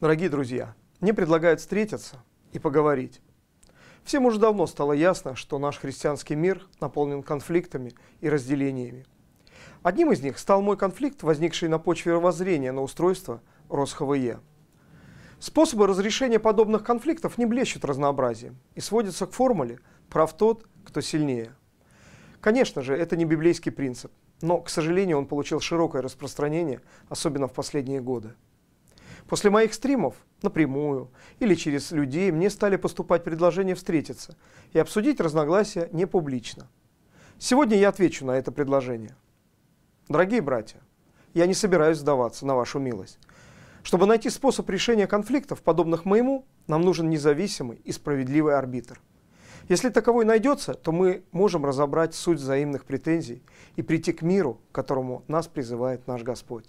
Дорогие друзья, мне предлагают встретиться и поговорить. Всем уже давно стало ясно, что наш христианский мир наполнен конфликтами и разделениями. Одним из них стал мой конфликт, возникший на почве воззрения на устройство РосХВЕ. Способы разрешения подобных конфликтов не блещут разнообразием и сводятся к формуле «прав тот, кто сильнее». Конечно же, это не библейский принцип, но, к сожалению, он получил широкое распространение, особенно в последние годы. После моих стримов напрямую или через людей мне стали поступать предложения встретиться и обсудить разногласия не публично. Сегодня я отвечу на это предложение. Дорогие братья, я не собираюсь сдаваться на вашу милость. Чтобы найти способ решения конфликтов, подобных моему, нам нужен независимый и справедливый арбитр. Если таковой найдется, то мы можем разобрать суть взаимных претензий и прийти к миру, к которому нас призывает наш Господь.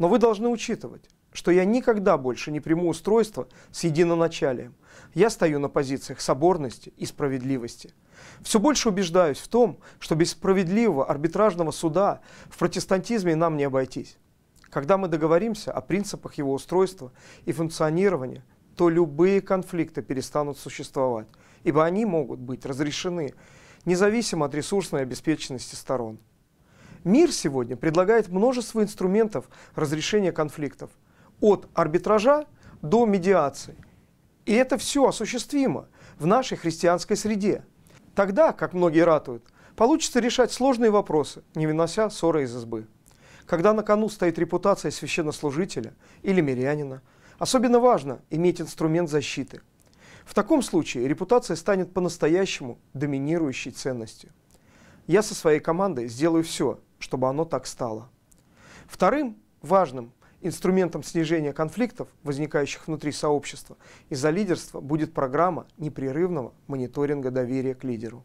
Но вы должны учитывать, что я никогда больше не приму устройство с единоначалием. Я стою на позициях соборности и справедливости. Все больше убеждаюсь в том, что без справедливого арбитражного суда в протестантизме нам не обойтись. Когда мы договоримся о принципах его устройства и функционирования, то любые конфликты перестанут существовать, ибо они могут быть разрешены независимо от ресурсной обеспеченности сторон. Мир сегодня предлагает множество инструментов разрешения конфликтов – от арбитража до медиации. И это все осуществимо в нашей христианской среде. Тогда, как многие ратуют, получится решать сложные вопросы, не вынося ссоры из избы. Когда на кону стоит репутация священнослужителя или мирянина, особенно важно иметь инструмент защиты. В таком случае репутация станет по-настоящему доминирующей ценностью. Я со своей командой сделаю все, чтобы оно так стало. Вторым важным Инструментом снижения конфликтов, возникающих внутри сообщества, из-за лидерства будет программа непрерывного мониторинга доверия к лидеру.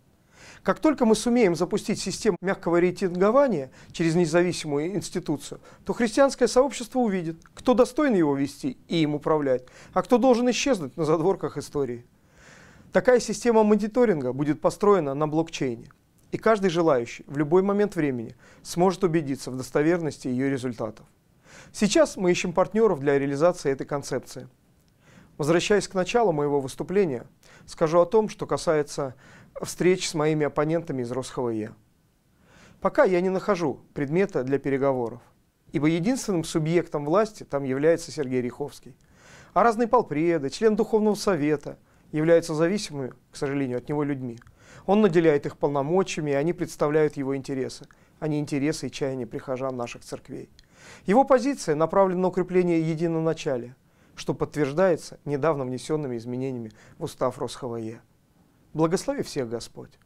Как только мы сумеем запустить систему мягкого рейтингования через независимую институцию, то христианское сообщество увидит, кто достоин его вести и им управлять, а кто должен исчезнуть на задворках истории. Такая система мониторинга будет построена на блокчейне, и каждый желающий в любой момент времени сможет убедиться в достоверности ее результатов. Сейчас мы ищем партнеров для реализации этой концепции. Возвращаясь к началу моего выступления, скажу о том, что касается встреч с моими оппонентами из РосХВЕ. Пока я не нахожу предмета для переговоров, ибо единственным субъектом власти там является Сергей Риховский. А разные полпреды, член Духовного Совета являются зависимыми, к сожалению, от него людьми. Он наделяет их полномочиями, и они представляют его интересы – а не интересы и чаяния прихожан наших церквей. Его позиция направлена на укрепление единоначалия, что подтверждается недавно внесенными изменениями в устав Росховое. Благослови всех, Господь!